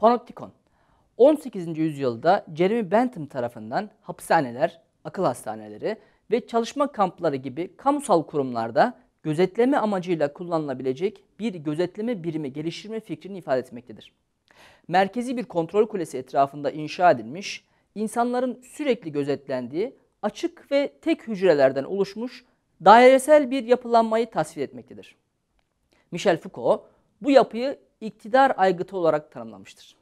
Panoptikon 18. yüzyılda Jeremy Bentham tarafından hapishaneler, akıl hastaneleri ve çalışma kampları gibi kamusal kurumlarda gözetleme amacıyla kullanılabilecek bir gözetleme birimi geliştirme fikrini ifade etmektedir. Merkezi bir kontrol kulesi etrafında inşa edilmiş, insanların sürekli gözetlendiği açık ve tek hücrelerden oluşmuş dairesel bir yapılanmayı tasvir etmektedir. Michel Foucault bu yapıyı iktidar aygıtı olarak tanımlamıştır.